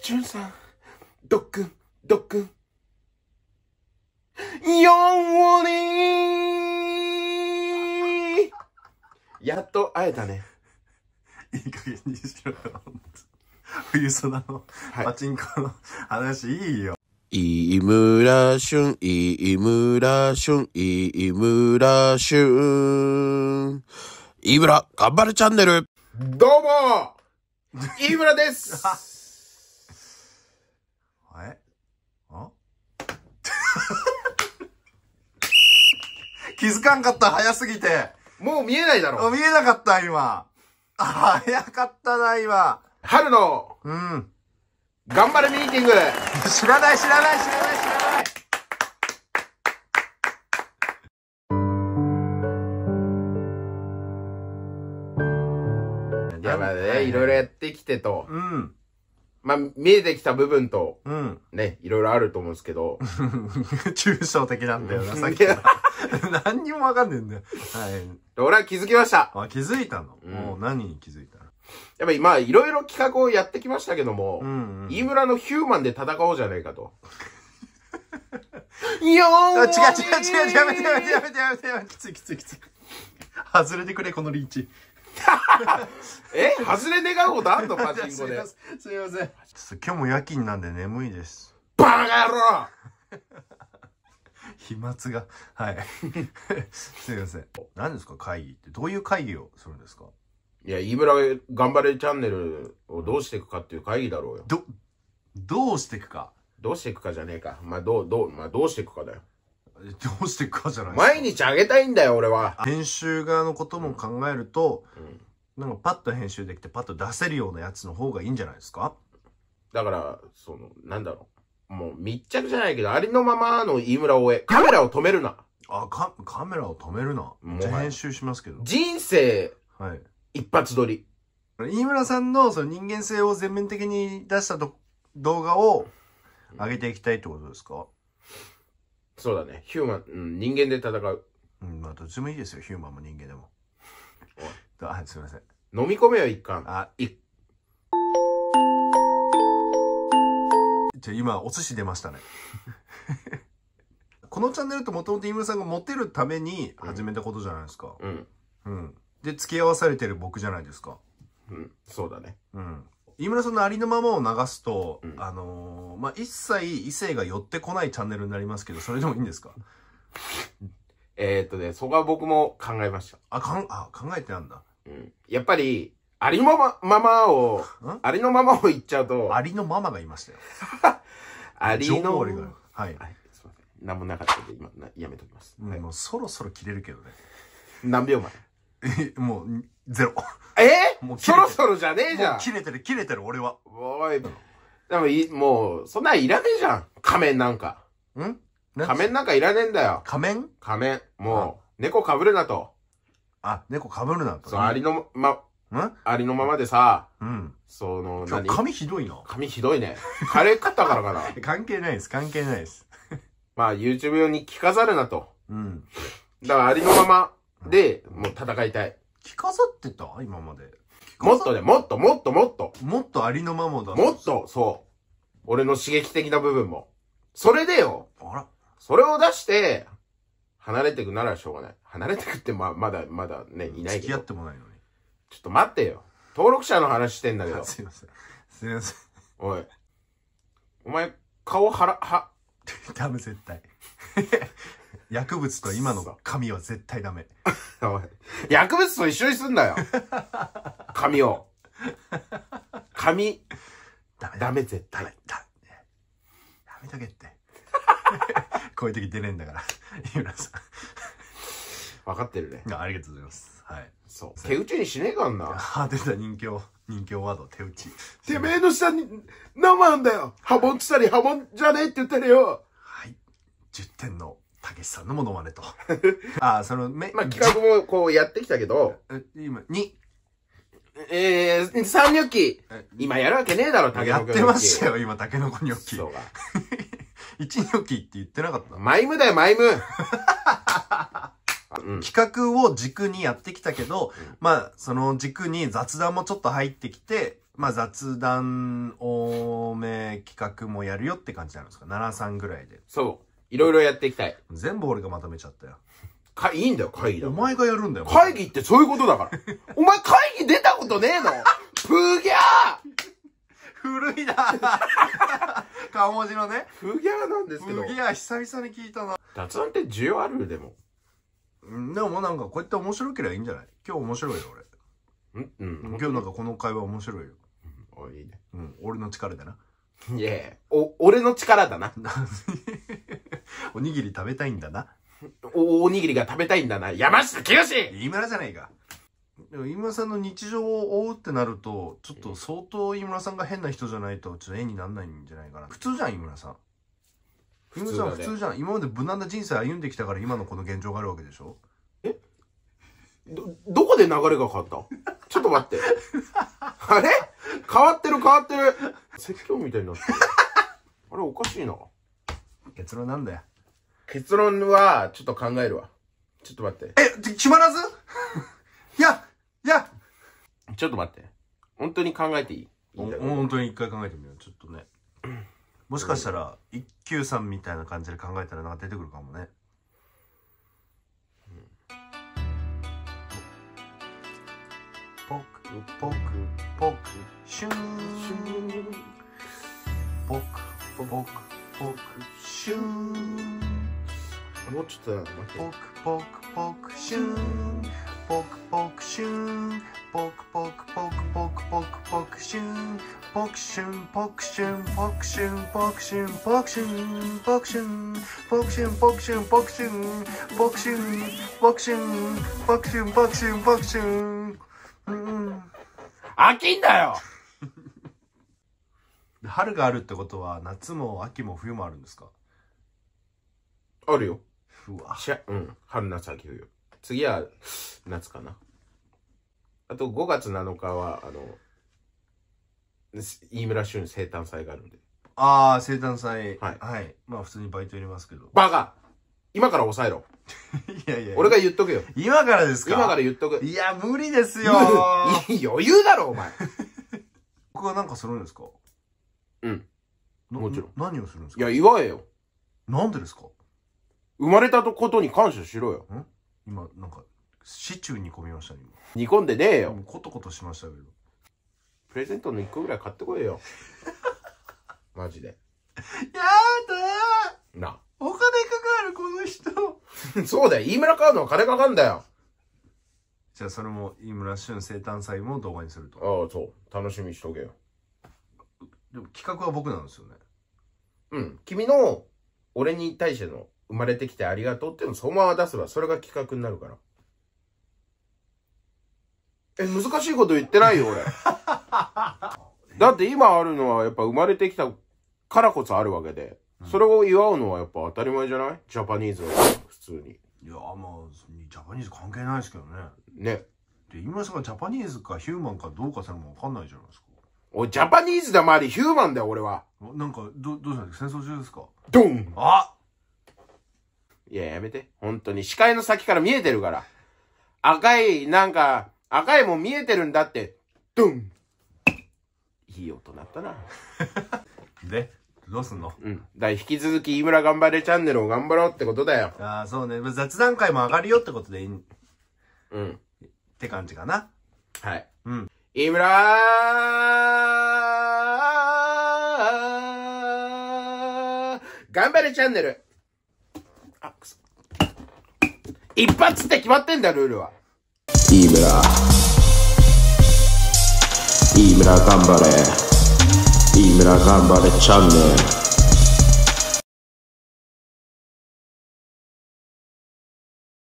じゅんさん、どっくん、どっくん。やっと会えたね。いい加減にしろよ。冬空の、はい、パチンコの話いいよ。飯ん、俊、飯村俊、飯村俊。飯村、頑張るチャンネルどうも飯村ですえ あ 気づかんかった、早すぎて。もう見えないだろ。見えなかった、今。早かったな、今。春の、うん。頑張れミーティング 知らない、知らない、知らない、知らない。やまあね、いろいろやってきてと、うん。まあ、見えてきた部分と、うん。ね、いろいろあると思うんですけど。抽象的なんだよな、さっき 何にもわかんねえんだよ。はい。俺は気づきました。あ、気づいたの、うん、もう何に気づいたやっぱりまあ、いろいろ企画をやってきましたけども、うんうん、飯村のヒューマンで戦おうじゃないかと。よー違う違う違う違うやめてやめてやめてやめてやめてきついきついきつい。外れてくれ、このリーチ。え外れ願うことあんのパチンコで。すいません。今日も夜勤なんで眠いです。バカ野郎 飛沫が、はい。すいません。何ですか会議って。どういう会議をするんですかいや、飯村頑張れチャンネルをどうしていくかっていう会議だろうよ。ど、どうしていくかどうしていくかじゃねえか。まあ、どう、どう、まあ、どうしていくかだよ。どうしていくかじゃない毎日あげたいんだよ、俺は。編集側のことも考えると、うん、なんかパッと編集できてパッと出せるようなやつの方がいいんじゃないですかだから、その、なんだろう。もう密着じゃないけど、ありのままの飯村をえ、カメラを止めるな。あ、カ、カメラを止めるな。めっちゃ編集しますけど。人生、はい。一発撮り。飯村さんのその人間性を全面的に出したと動画を上げていきたいってことですかそうだね。ヒューマン、うん、人間で戦う。うん、まあ、どっちもいいですよ。ヒューマンも人間でも。おいと、あ、すみません。飲み込めよ、一貫。あ、い。じゃ今、お寿司出ましたね。このチャンネルってもともと井村さんがモテるために始めたことじゃないですか。うん。うん。で、付き合わされてる僕じゃないですか。うん。そうだね。うん。飯村さんのありのままを流すと、うん、あのー、まあ、一切異性が寄ってこないチャンネルになりますけど、それでもいいんですか えっとね、そこは僕も考えました。あ、かん、あ、考えてなんだ。うん。やっぱり、ありのまま、ままを、ありのままを言っちゃうと。ありのままがいましたよ。ありの。はい。はい。すみません。何もなかったんで、今、やめときます。はい、もうそろそろ切れるけどね。何秒前え、もう、ゼロ。え もうそろそろじゃねえじゃん。切れてる、切れてる、俺は。おい。でもい、もう、そんなんいらねえじゃん。仮面なんか。ん仮面なんかいらねえんだよ。仮面仮面。もう、猫かぶるなと。あ、猫被るなと。そう、ありのま、んありのままでさ、うん。その、今髪ひどいな。髪ひどいね。カレー食ったからかな。関係ないです、関係ないです。まあ、YouTube 用に着飾るなと。うん。だから、ありのままで、もう戦いたい。着飾ってた今まで。もっとね、もっともっともっと。もっとありのままだ。もっと、そう。俺の刺激的な部分も。それでよ、あら。それを出して、離れてくならしょうがない。離れてくってま、まだ、まだね、いないけど。付き合ってもないのに。ちょっと待ってよ。登録者の話してんだけど。すいません。すいません。おい。お前、顔腹、は。ダメ、絶対。薬物と今のが、髪は絶対ダメ。おい。薬物と一緒にすんなよ。髪を。髪。ダメ、ダメ絶対。ダメ、ダメ。やめとけって。こういう時出ねえんだから。井 村さん。分かってるね。ありがとうございます。はい。そう。手打ちにしねえかんな。あ、出た、人形。人形ワード、手打ち。てめえの下に、生なんだよ破門ンつたり、破門じゃねえって言ってるよはい。10点の、たけしさんのモノマネと。あ、その、め、まあ、企画もこうやってきたけど、今、2。えー、三ニョッキ。今やるわけねえだろ、タケノコニョッキ。やってましたよ、今、タケノコニョッキ。そうか。一ニョキって言ってなかったマイムだよ、マイム 企画を軸にやってきたけど、うん、まあ、その軸に雑談もちょっと入ってきて、まあ雑談多め企画もやるよって感じなんですか ?73 ぐらいで。そう。いろいろやっていきたい。全部俺がまとめちゃったよ。か、いいんだよ、会議だ。お前がやるんだよ。会議ってそういうことだから。お前会議出たことねえのプーギャー 古いな顔文字のね。フギャーなんですけど。フギャー久々に聞いたな。雑音って需要あるでも。うん、でもなんかこうやって面白ければいいんじゃない今日面白いよ、俺。うん、うん。今日なんかこの会話面白いよ。うん、あ、いいね。うん、俺の力だな。いえ、お、俺の力だな。おにぎり食べたいんだな。お、おにぎりが食べたいんだな。山下清飯村じゃないか。でも飯村さんの日常を追うってなるとちょっと相当飯村さんが変な人じゃないとちょっと絵になんないんじゃないかな普通じゃん飯村さん飯村さん普通じゃん今まで無難な人生歩んできたから今のこの現状があるわけでしょえどどこで流れが変わったちょっと待って あれ変わってる変わってる説教みたいになってる あれおかしいな結論なんだよ結論はちょっと考えるわちょっと待ってえ決まらずちょっと待って。本当に考えていい本当に一回考えてみよう。ちょっとね。もしかしたら、一休さんみたいな感じで考えたらなんか出てくるかもね。ポクポクポクシューンポクポクポクシューンもうちょっと待ってポクポクポクシューンポクポクシューンポクポクポクポクポクポクシュンポクシュンポクシュンポクシュンポクシュンポクシュンポクシュンポクシュンポクシュンポクシュンポクシュンポクシュンポクシュンポクシュンポクシュンうん飽きんだよ春があるってことは夏も秋も冬もあるんですかあるようわしゃうん春夏秋冬次は夏かなあと5月7日は、あの、飯村俊生誕祭があるんで。ああ、生誕祭。はい。はい。まあ普通にバイト入れますけど。バカ今から抑えろ。いやいや俺が言っとくよ。今からですか今から言っとく。いや、無理ですよ 余裕だろ、お前。僕はなんかするんですかうん。もちろん。何をするんですかいや、祝えよ。なんでですか生まれたことに感謝しろよ。ん今、なんかシチュー煮込みました、ね、煮込んでねえよ。コトコトしましたけど。プレゼントの1個ぐらい買ってこいよ。マジで。やだな。お金かかる、この人。そうだよ。飯村買うのは金かかんだよ。じゃあ、それも、飯村俊生誕祭も動画にすると。ああ、そう。楽しみにしとけよ。でも企画は僕なんですよね。うん。君の、俺に対しての、生まれてきてありがとうっていうのをそのまま出せば、それが企画になるから。え、難しいこと言ってないよ、俺。だって今あるのはやっぱ生まれてきたからこそあるわけで、うん、それを祝うのはやっぱ当たり前じゃないジャパニーズは普通に。いや、まあ、ジャパニーズ関係ないですけどね。ね。で、今さがジャパニーズかヒューマンかどうかすらもわかんないじゃないですか。おジャパニーズだまりヒューマンだよ、俺は。なんか、ど、どうしたんですか戦争中ですかドンあいや、やめて。本当に。視界の先から見えてるから。赤い、なんか、赤いもん見えてるんだって、ドンいい音鳴ったな。で、どうすんのうん。だ引き続き、井村頑張れチャンネルを頑張ろうってことだよ。ああ、そうね。雑談会も上がるよってことでいい。うん。って感じかな。はい。うん。井村頑張れチャンネルあ、くそ。一発って決まってんだ、ルールは。Ibra Ibra Gambare Ibra Gambare Channel